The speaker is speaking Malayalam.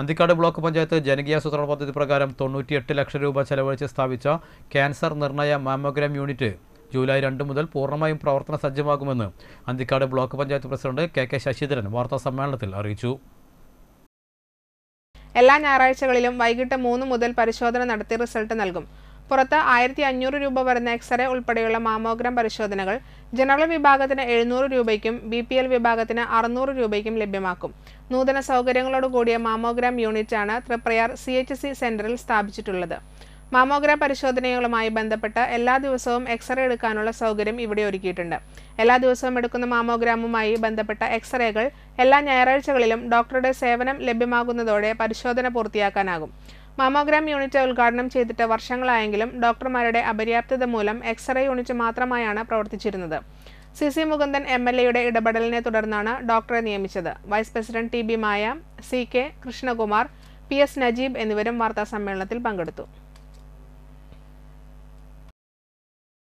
അന്തിക്കാട് ബ്ലോക്ക് പഞ്ചായത്ത് ജനകീയാസൂത്രണ പദ്ധതി പ്രകാരം തൊണ്ണൂറ്റിയെട്ട് ലക്ഷം രൂപ ചെലവഴിച്ച് സ്ഥാപിച്ച ക്യാൻസർ നിർണയ മാമോഗ്രാം യൂണിറ്റ് ജൂലൈ രണ്ട് മുതൽ പൂർണ്ണമായും പ്രവർത്തന സജ്ജമാകുമെന്ന് Anthikad block panchayat president K K Sasidharan വാർത്താ സമ്മേളനത്തിൽ അറിയിച്ചു എല്ലാ ഞായറാഴ്ചകളിലും വൈകിട്ട് മൂന്ന് മുതൽ പരിശോധന നടത്തി റിസൾട്ട് നൽകും പുറത്ത് ആയിരത്തി അഞ്ഞൂറ് രൂപ വരുന്ന എക്സ്റേ ഉൾപ്പെടെയുള്ള മാമോഗ്രാം പരിശോധനകൾ ജനറൽ വിഭാഗത്തിന് എഴുന്നൂറ് രൂപയ്ക്കും ബി പി എൽ വിഭാഗത്തിന് അറുന്നൂറ് രൂപയ്ക്കും ലഭ്യമാക്കും നൂതന സൗകര്യങ്ങളോടുകൂടിയ മാമോഗ്രാം യൂണിറ്റാണ് തൃപ്രയാർ സി എച്ച് സി സെന്ററിൽ സ്ഥാപിച്ചിട്ടുള്ളത് മാമോഗ്രാം പരിശോധനകളുമായി ബന്ധപ്പെട്ട് എല്ലാ ദിവസവും എക്സ്റേ എടുക്കാനുള്ള സൗകര്യം ഇവിടെ ഒരുക്കിയിട്ടുണ്ട് എല്ലാ ദിവസവും എടുക്കുന്ന മാമോഗ്രാമുമായി ബന്ധപ്പെട്ട എക്സ്റേകൾ എല്ലാ ഞായറാഴ്ചകളിലും ഡോക്ടറുടെ സേവനം ലഭ്യമാകുന്നതോടെ പരിശോധന പൂർത്തിയാക്കാനാകും മാമോഗ്രാം യൂണിറ്റ് ഉദ്ഘാടനം ചെയ്തിട്ട് വർഷങ്ങളായെങ്കിലും ഡോക്ടർമാരുടെ അപര്യാപ്തത മൂലം എക്സ്റേ യൂണിറ്റ് മാത്രമായാണ് പ്രവർത്തിച്ചിരുന്നത് C C Mukundan M L എയുടെ ഇടപെടലിനെ തുടർന്നാണ് ഡോക്ടറെ നിയമിച്ചത് vice president T B Maya C K Krishnakumar P S Najeeb എന്നിവരും വാർത്താസമ്മേളനത്തിൽ പങ്കെടുത്തു